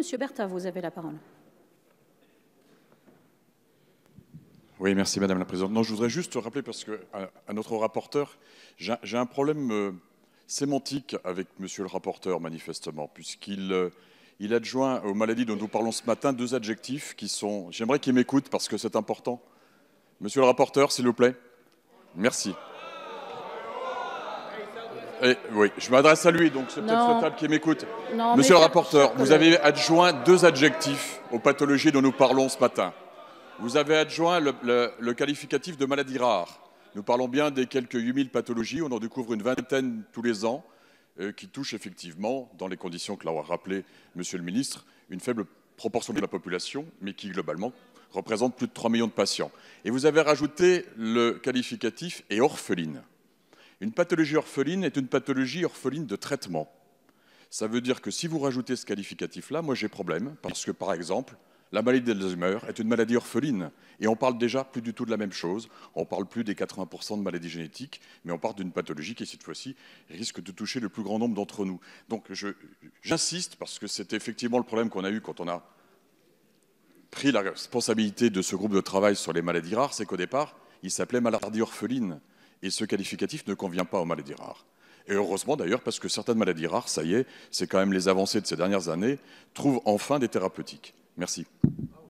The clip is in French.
Monsieur Bertha, vous avez la parole. Oui, merci Madame la Présidente. je voudrais juste rappeler, parce que à, notre rapporteur, j'ai un problème euh, sémantique avec Monsieur le rapporteur, manifestement, puisqu'il euh, adjoint aux maladies dont nous parlons ce matin deux adjectifs qui sont... J'aimerais qu'il m'écoute parce que c'est important. Monsieur le rapporteur, s'il vous plaît. Merci. Eh, oui, je m'adresse à lui, donc c'est peut-être table qui m'écoute. Monsieur le rapporteur, vous avez adjoint deux adjectifs aux pathologies dont nous parlons ce matin. Vous avez adjoint le, qualificatif de maladie rare. Nous parlons bien des quelques 8000 pathologies, on en découvre une vingtaine tous les ans, euh, qui touchent effectivement, dans les conditions que l'a rappelé Monsieur le ministre, une faible proportion de la population, mais qui globalement représente plus de 3 millions de patients. Et vous avez rajouté le qualificatif et orpheline. Une pathologie orpheline est une pathologie orpheline de traitement. Ça veut dire que si vous rajoutez ce qualificatif-là, moi j'ai problème, parce que par exemple, la maladie d'Alzheimer est une maladie orpheline, et on parle déjà plus du tout de la même chose, on parle plus des 80% de maladies génétiques, mais on parle d'une pathologie qui cette fois-ci risque de toucher le plus grand nombre d'entre nous. Donc j'insiste, parce que c'est effectivement le problème qu'on a eu quand on a pris la responsabilité de ce groupe de travail sur les maladies rares, c'est qu'au départ, il s'appelait maladie orpheline. Et ce qualificatif ne convient pas aux maladies rares. Et heureusement d'ailleurs, parce que certaines maladies rares, ça y est, c'est quand même les avancées de ces dernières années, trouvent enfin des thérapeutiques. Merci.